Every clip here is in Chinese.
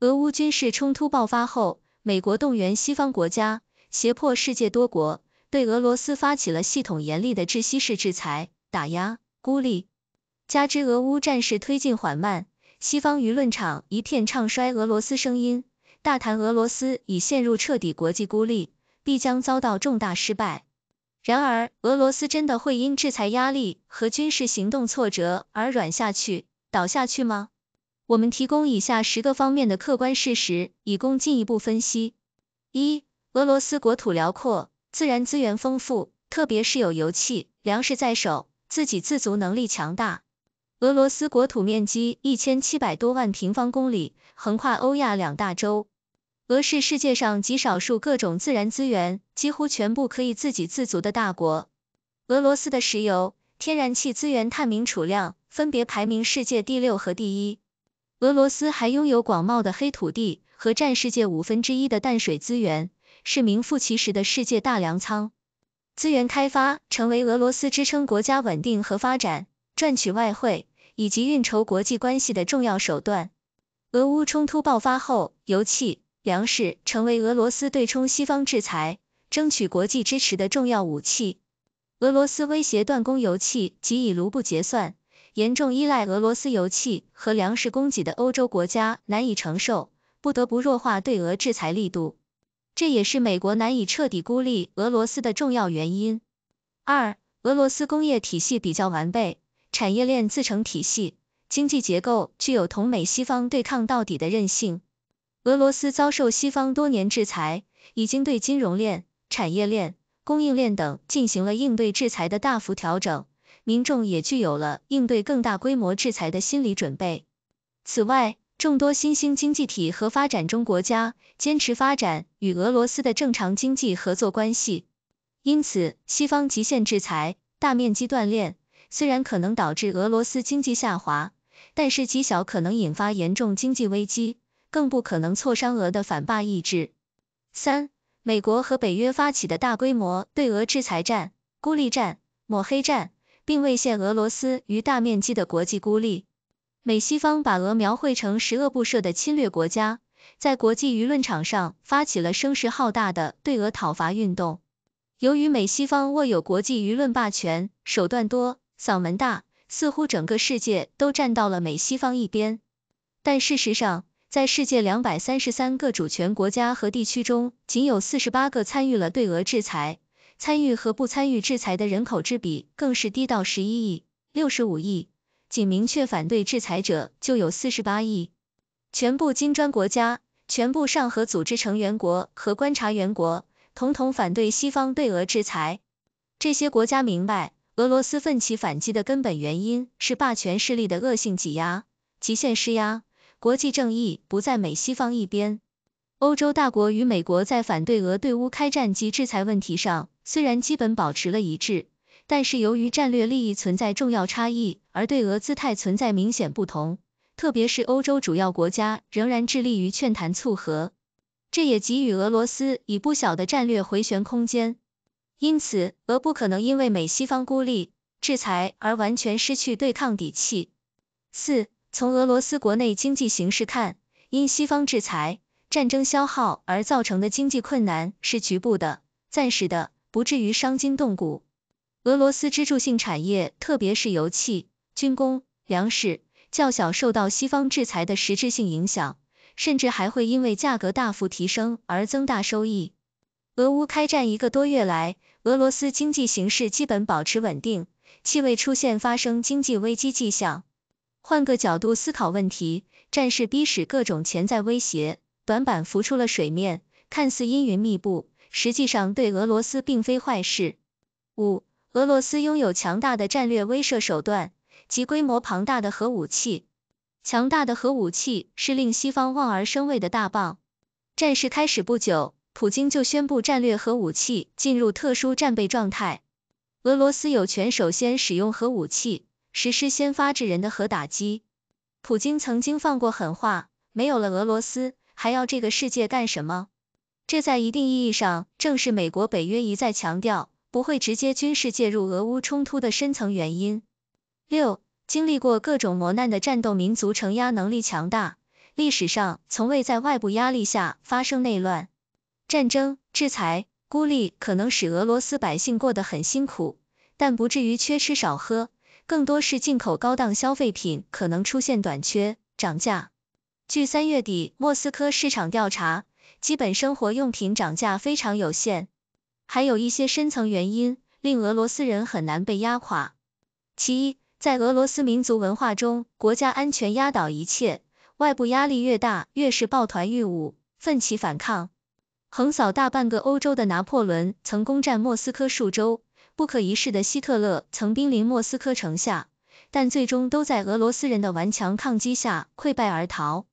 俄乌军事冲突爆发后，美国动员西方国家，胁迫世界多国对俄罗斯发起了系统、严厉的窒息式制裁、打压、孤立。加之俄乌战事推进缓慢，西方舆论场一片唱衰俄罗斯声音，大谈俄罗斯已陷入彻底国际孤立，必将遭到重大失败。然而，俄罗斯真的会因制裁压力和军事行动挫折而软下去、倒下去吗？我们提供以下十个方面的客观事实，以供进一步分析：一、俄罗斯国土辽阔，自然资源丰富，特别是有油气、粮食在手，自给自足能力强大。俄罗斯国土面积一千七百多万平方公里，横跨欧亚两大洲。俄是世界上极少数各种自然资源几乎全部可以自给自足的大国。俄罗斯的石油、天然气资源探明储量分别排名世界第六和第一。俄罗斯还拥有广袤的黑土地和占世界五分之一的淡水资源，是名副其实的世界大粮仓。资源开发成为俄罗斯支撑国家稳定和发展、赚取外汇以及运筹国际关系的重要手段。俄乌冲突爆发后，油气、粮食成为俄罗斯对冲西方制裁、争取国际支持的重要武器。俄罗斯威胁断供油气及以卢布结算。严重依赖俄罗斯油气和粮食供给的欧洲国家难以承受，不得不弱化对俄制裁力度，这也是美国难以彻底孤立俄罗斯的重要原因。二、俄罗斯工业体系比较完备，产业链自成体系，经济结构具有同美西方对抗到底的韧性。俄罗斯遭受西方多年制裁，已经对金融链、产业链、供应链等进行了应对制裁的大幅调整。民众也具有了应对更大规模制裁的心理准备。此外，众多新兴经济体和发展中国家坚持发展与俄罗斯的正常经济合作关系。因此，西方极限制裁、大面积断炼虽然可能导致俄罗斯经济下滑，但是极小可能引发严重经济危机，更不可能挫伤俄的反霸意志。三、美国和北约发起的大规模对俄制裁战、孤立战、抹黑战。并未陷俄罗斯于大面积的国际孤立。美西方把俄描绘成十恶不赦的侵略国家，在国际舆论场上发起了声势浩大的对俄讨伐运动。由于美西方握有国际舆论霸权，手段多，嗓门大，似乎整个世界都站到了美西方一边。但事实上，在世界两百三十三个主权国家和地区中，仅有四十八个参与了对俄制裁。参与和不参与制裁的人口之比更是低到十一亿六十五亿，仅明确反对制裁者就有四十八亿。全部金砖国家、全部上合组织成员国和观察员国，统统反对西方对俄制裁。这些国家明白，俄罗斯奋起反击的根本原因是霸权势力的恶性挤压、极限施压。国际正义不在美西方一边，欧洲大国与美国在反对俄对乌开战及制裁问题上。虽然基本保持了一致，但是由于战略利益存在重要差异，而对俄姿态存在明显不同，特别是欧洲主要国家仍然致力于劝谈促和，这也给予俄罗斯以不小的战略回旋空间。因此，俄不可能因为美西方孤立制裁而完全失去对抗底气。四、从俄罗斯国内经济形势看，因西方制裁、战争消耗而造成的经济困难是局部的、暂时的。不至于伤筋动骨。俄罗斯支柱性产业，特别是油气、军工、粮食，较小受到西方制裁的实质性影响，甚至还会因为价格大幅提升而增大收益。俄乌开战一个多月来，俄罗斯经济形势基本保持稳定，气味出现发生经济危机迹象。换个角度思考问题，战事逼使各种潜在威胁短板浮出了水面，看似阴云密布。实际上对俄罗斯并非坏事。五，俄罗斯拥有强大的战略威慑手段及规模庞大的核武器，强大的核武器是令西方望而生畏的大棒。战事开始不久，普京就宣布战略核武器进入特殊战备状态，俄罗斯有权首先使用核武器，实施先发制人的核打击。普京曾经放过狠话，没有了俄罗斯，还要这个世界干什么？这在一定意义上正是美国北约一再强调不会直接军事介入俄乌冲突的深层原因。六，经历过各种磨难的战斗民族承压能力强大，历史上从未在外部压力下发生内乱。战争、制裁、孤立可能使俄罗斯百姓过得很辛苦，但不至于缺吃少喝，更多是进口高档消费品可能出现短缺、涨价。据三月底莫斯科市场调查。基本生活用品涨价非常有限，还有一些深层原因令俄罗斯人很难被压垮。其一，在俄罗斯民族文化中，国家安全压倒一切，外部压力越大，越是抱团御侮，奋起反抗。横扫大半个欧洲的拿破仑曾攻占莫斯科数周，不可一世的希特勒曾兵临莫斯科城下，但最终都在俄罗斯人的顽强抗击下溃败而逃。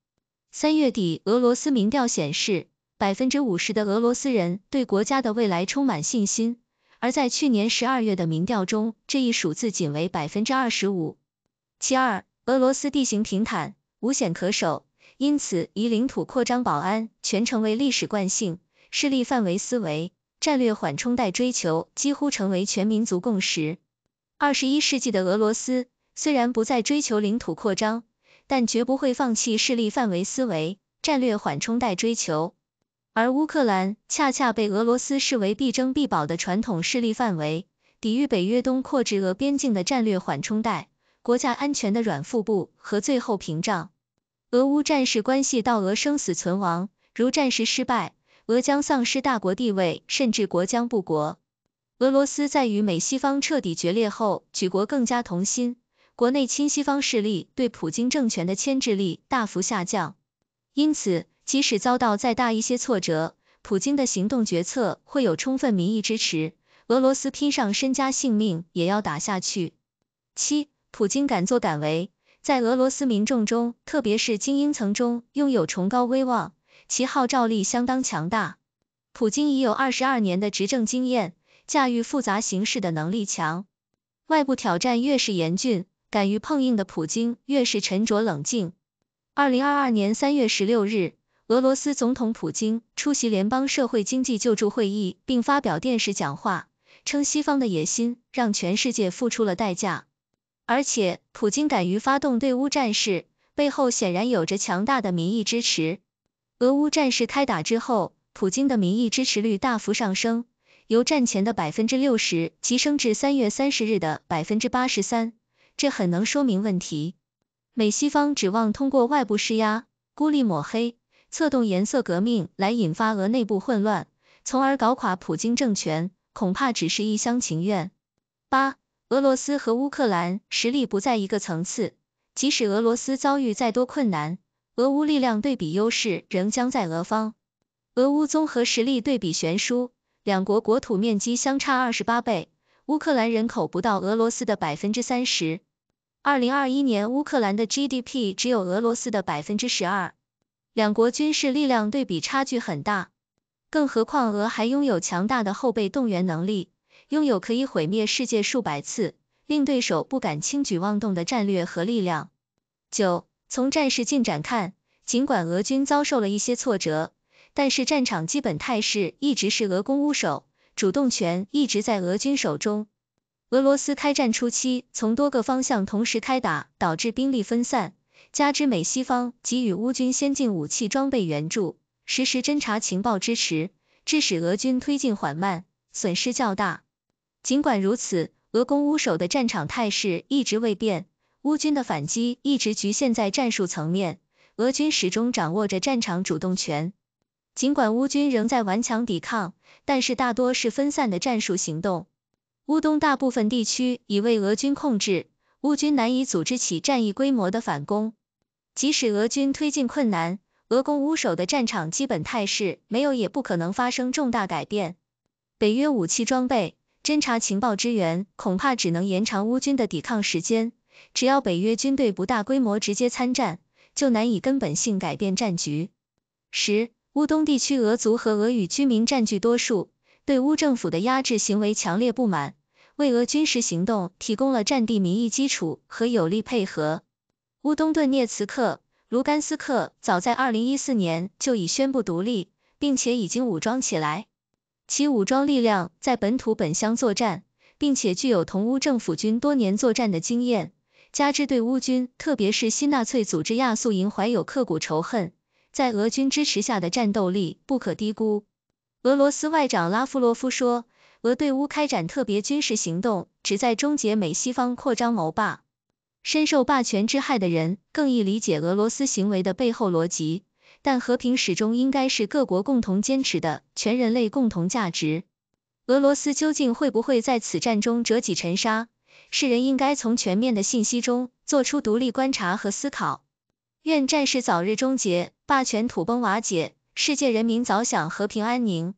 三月底，俄罗斯民调显示。百分之五十的俄罗斯人对国家的未来充满信心，而在去年十二月的民调中，这一数字仅为百分之二十五。其二，俄罗斯地形平坦，无险可守，因此以领土扩张保安全成为历史惯性，势力范围思维、战略缓冲带追求几乎成为全民族共识。二十一世纪的俄罗斯虽然不再追求领土扩张，但绝不会放弃势力范围思维、战略缓冲带追求。而乌克兰恰恰被俄罗斯视为必争必保的传统势力范围，抵御北约东扩至俄边境的战略缓冲带，国家安全的软腹部和最后屏障。俄乌战事关系到俄生死存亡，如战事失败，俄将丧失大国地位，甚至国将不国。俄罗斯在与美西方彻底决裂后，举国更加同心，国内亲西方势力对普京政权的牵制力大幅下降，因此。即使遭到再大一些挫折，普京的行动决策会有充分民意支持，俄罗斯拼上身家性命也要打下去。七，普京敢作敢为，在俄罗斯民众中，特别是精英层中拥有崇高威望，其号召力相当强大。普京已有二十二年的执政经验，驾驭复杂形势的能力强。外部挑战越是严峻，敢于碰硬的普京越是沉着冷静。二零二二年三月十六日。俄罗斯总统普京出席联邦社会经济救助会议，并发表电视讲话，称西方的野心让全世界付出了代价。而且，普京敢于发动对乌战事，背后显然有着强大的民意支持。俄乌战事开打之后，普京的民意支持率大幅上升，由战前的百分之六十提升至三月三十日的百分之八十三，这很能说明问题。美西方指望通过外部施压、孤立抹黑。策动颜色革命来引发俄内部混乱，从而搞垮普京政权，恐怕只是一厢情愿。八，俄罗斯和乌克兰实力不在一个层次，即使俄罗斯遭遇再多困难，俄乌力量对比优势仍将在俄方。俄乌综合实力对比悬殊，两国国土面积相差二十八倍，乌克兰人口不到俄罗斯的百分之三十，二零二一年乌克兰的 GDP 只有俄罗斯的百分之十二。两国军事力量对比差距很大，更何况俄还拥有强大的后备动员能力，拥有可以毁灭世界数百次，令对手不敢轻举妄动的战略核力量。九，从战事进展看，尽管俄军遭受了一些挫折，但是战场基本态势一直是俄攻乌守，主动权一直在俄军手中。俄罗斯开战初期从多个方向同时开打，导致兵力分散。加之美西方给予乌军先进武器装备援助，实时侦察情报支持，致使俄军推进缓慢，损失较大。尽管如此，俄攻乌守的战场态势一直未变，乌军的反击一直局限在战术层面，俄军始终掌握着战场主动权。尽管乌军仍在顽强抵抗，但是大多是分散的战术行动。乌东大部分地区已为俄军控制。乌军难以组织起战役规模的反攻，即使俄军推进困难，俄攻乌守的战场基本态势没有也不可能发生重大改变。北约武器装备、侦察情报支援恐怕只能延长乌军的抵抗时间，只要北约军队不大规模直接参战，就难以根本性改变战局。十，乌东地区俄族和俄语居民占据多数，对乌政府的压制行为强烈不满。为俄军事行动提供了战地民意基础和有力配合。乌东顿涅茨克、卢甘斯克早在二零一四年就已宣布独立，并且已经武装起来，其武装力量在本土本乡作战，并且具有同乌政府军多年作战的经验，加之对乌军特别是新纳粹组织亚速营怀有刻骨仇恨，在俄军支持下的战斗力不可低估。俄罗斯外长拉夫罗夫说。俄对乌开展特别军事行动，旨在终结美西方扩张谋霸。深受霸权之害的人，更易理解俄罗斯行为的背后逻辑。但和平始终应该是各国共同坚持的，全人类共同价值。俄罗斯究竟会不会在此战中折戟沉沙？世人应该从全面的信息中做出独立观察和思考。愿战事早日终结，霸权土崩瓦解，世界人民早享和平安宁。